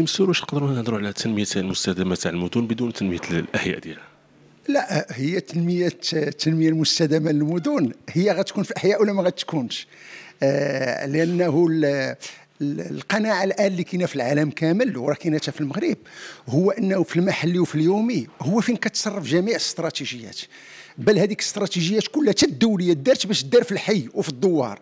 مسور واش نقدروا نهضروا على تنميه المستدامه تاع المدن بدون تنميه الاحياء ديالها لا هي تنميه التنميه المستدامه للمدن هي غتكون في الاحياء ولا ما غتكونش آه، لانه القناعه الان اللي كاينه في العالم كامل وراه كاينه حتى في المغرب هو انه في المحلي وفي اليومي هو فين كتصرف جميع الاستراتيجيات بل هذيك الاستراتيجيات كلها حتى الدوليه دارت باش دار في الحي وفي الدوار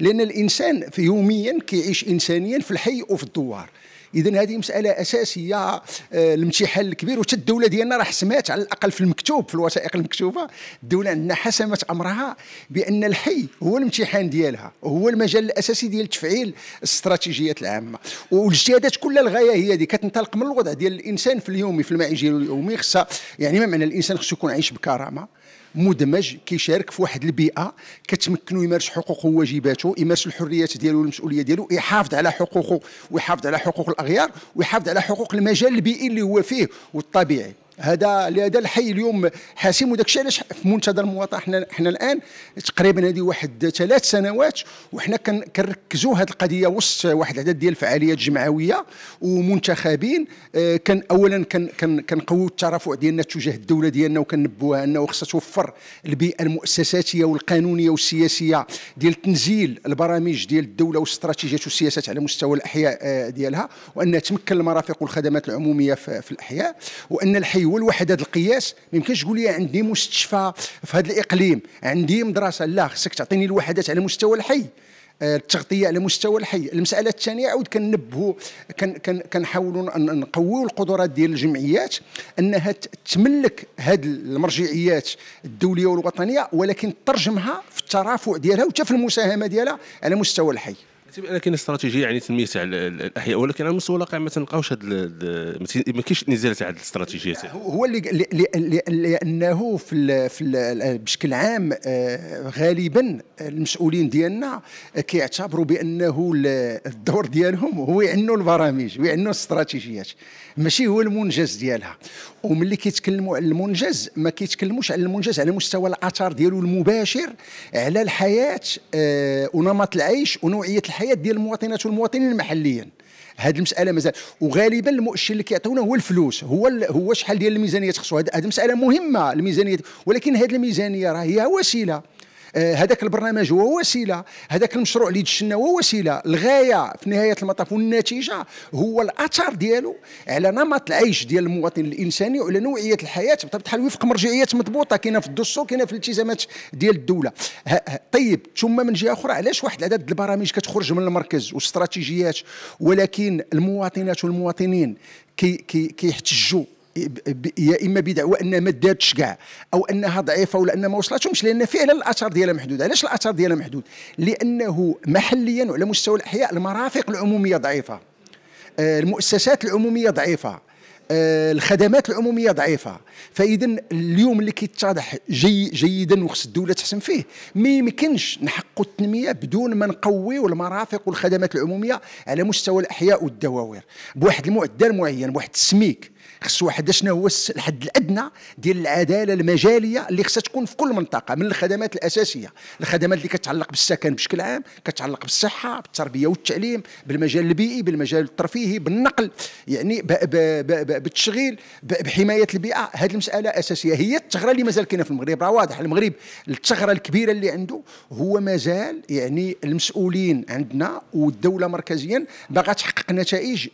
لان الانسان في يوميا كيعيش انسانيا في الحي وفي الدوار اذا هذه مساله اساسيه آه، الامتحان الكبير وحتى الدوله ديالنا راه حسمات على الاقل في المكتوب في الوثائق المكتوبه الدوله عندنا حسمت امرها بان الحي هو الامتحان ديالها هو المجال الاساسي ديال تفعيل الاستراتيجيات العامه والاجتهادات كلها الغايه هي هذه كتنطلق من الوضع ديال الانسان في اليومي في المعيشه اليومي خصها يعني ما معنى الانسان خصو يكون عايش بكرامه مدمج كيشارك في واحد البيئه كتمكنو يمارس حقوقه وواجباته يمارس الحريات ديالو والمسؤوليه ديالو يحافظ على حقوقه ويحافظ على حقوق الاغيار ويحافظ على حقوق المجال البيئي اللي هو فيه والطبيعي هذا هذا الحي اليوم حاسم وداك الشيء علاش في منتدى المواطن حنا حنا الان تقريبا هذه واحد ثلاث سنوات وحنا كنركزوا هذه القضيه وسط واحد العدد ديال الفعاليات الجمعويه ومنتخبين آه، كان اولا كنقووا الترافع ديالنا تجاه الدوله ديالنا وكنبوها انه خصها توفر البيئه المؤسساتيه والقانونيه والسياسيه ديال تنزيل البرامج ديال الدوله واستراتيجيات والسياسات على مستوى الاحياء آه، ديالها وانها تمكن المرافق والخدمات العموميه في الاحياء وان الحي هو الواحد هذا القياس ما يمكنش تقول لي عندي مستشفى في هذا الاقليم عندي مدرسه لا خصك تعطيني الوحدات على مستوى الحي آه، التغطيه على مستوى الحي المساله الثانيه عاود كنبهوا كنحاولوا نقويوا القدرات ديال الجمعيات انها تملك هذه المرجعيات الدوليه والوطنيه ولكن ترجمها في الترافع ديالها وحتى في المساهمه ديالها على مستوى الحي تبقى كاين استراتيجيه يعني تنميه تاع الاحياء ولكن على مستوى الواقع ما تنلقاوش هاد ما كاينش نزال تاع الاستراتيجيه هو اللي لانه في في بشكل عام آه، غالبا المسؤولين ديالنا آه، كيعتبروا بانه الدور ديالهم هو يعنوا البرامج ويعنوا الاستراتيجيات ماشي هو المنجز ديالها وملي كيتكلموا على المنجز ما كيتكلموش على المنجز على مستوى الاثار ديالو المباشر على الحياه آه، ونمط العيش ونوعيه الحياه الحياه ديال المواطنات والمواطنين محليا هاد المساله مازال وغالبا المؤشر اللي كيعطيونا هو الفلوس هو ال... هو شحال ديال الميزانيه تخصو هاد المساله مهمه الميزانيه ولكن هاد الميزانيه راه هي وسيله آه، هذاك البرنامج هو وسيله هذاك المشروع اللي تشنا هو وسيله الغايه في نهايه المطاف والنتيجه هو الاثر ديالو على نمط العيش ديال المواطن الانساني وعلى نوعيه الحياه بطبيعه الحال وفق مرجعيات مضبوطه كاينه في الدستور كاينه في الالتزامات ديال الدوله طيب ثم من جهه اخرى علاش واحد العدد البرامج كتخرج من المركز واستراتيجيات ولكن المواطنات والمواطنين كيحتجوا كي كيحتجوا يا اما بدعوى انها ما داتش كاع او انها ضعيفه ولا انها ما وصلتهمش لان فعلا الاثار ديالها محدود علاش الاثار ديالها محدود لانه محليا وعلى مستوى الاحياء المرافق العموميه ضعيفه آه، المؤسسات العموميه ضعيفه آه، الخدمات العموميه ضعيفه فاذا اليوم اللي كيتضح جي جيدا وخص الدوله تحسن فيه ما يمكنش نحققوا التنميه بدون ما نقويوا المرافق والخدمات العموميه على مستوى الاحياء والدواوير بواحد المعدل معين بواحد السميك خص واحد شنو هو الحد الادنى ديال العداله المجاليه اللي خصها تكون في كل منطقه من الخدمات الاساسيه الخدمات اللي كتعلق بالسكن بشكل عام كتعلق بالصحه بالتربيه والتعليم بالمجال البيئي بالمجال الترفيهي بالنقل يعني بالتشغيل بحمايه البيئه هذه المساله اساسيه هي الثغره اللي مازال كاينه في المغرب راه واضح المغرب الثغره الكبيره اللي عنده هو مازال يعني المسؤولين عندنا والدوله مركزيا باغا تحقق نتائج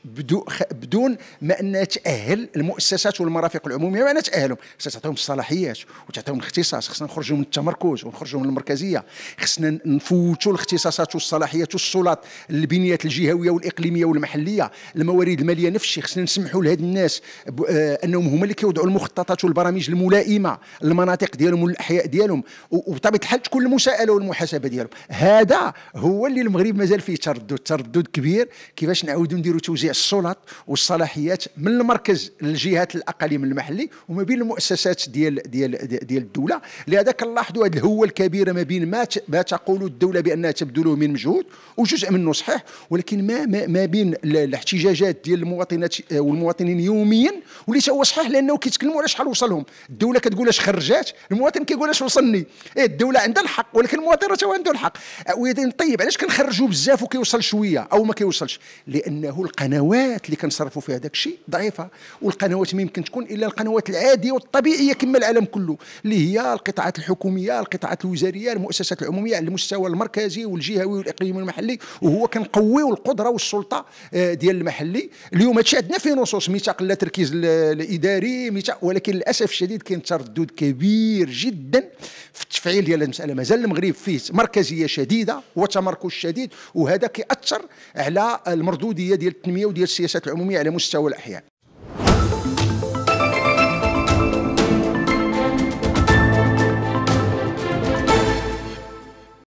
بدون ما انها تاهل المؤسسات والمرافق العموميه وانا تاهلهم خصنا تعطيهم الصلاحيات وتعطيهم الاختصاص خصنا نخرجوا من التمركز ونخرجوا من المركزيه خصنا نفوتوا الاختصاصات والصلاحيات والسلط البنيات الجهويه والاقليميه والمحليه الموارد الماليه نفس الشيء خصنا نسمحوا لهاد الناس آه، انهم هما اللي كيوضعوا المخططات والبرامج الملائمه للمناطق ديالهم والاحياء ديالهم وبطبيعه الحال تكون المساءله والمحاسبه ديالهم هذا هو اللي المغرب مازال فيه تردد تردد كبير كيفاش نعاودوا نديروا توزيع السلط والصلاحيات من المركز الجهات الاقاليم المحلي وما بين المؤسسات ديال ديال ديال الدوله لهذا كنلاحظوا هذه الهوه الكبيره ما بين ما ما تقول الدوله بانها تبذله من مجهود وجزء منه صحيح ولكن ما ما بين الاحتجاجات ديال المواطنات والمواطنين يوميا واللي هو صحيح لانه كيتكلموا على شحال وصلهم الدوله كتقول اش خرجات المواطن كيقول اش وصلني ايه الدوله عندها الحق ولكن المواطن راه عنده الحق طيب علاش كنخرجوا بزاف وكيوصل شويه او ما كيوصلش لانه القنوات اللي كنصرفوا فيها داك الشيء ضعيفه القنوات ما يمكن تكون الا القنوات العاديه والطبيعيه كما العالم كله اللي هي القطاعات الحكوميه القطاعات الوزاريه المؤسسات العموميه على المستوى المركزي والجهوي والاقليمي والمحلي وهو كنقويو القدره والسلطه آه، ديال المحلي اليوم هادشي عندنا فيه نصوص ميثاق لا تركيز الاداري ميثاق ولكن للاسف الشديد كاين تردد كبير جدا في التفعيل ديال المساله مازال المغرب فيه مركزيه شديده وتمركز شديد وهذا كيأثر على المردوديه ديال التنميه وديال السياسات العموميه على مستوى الاحياء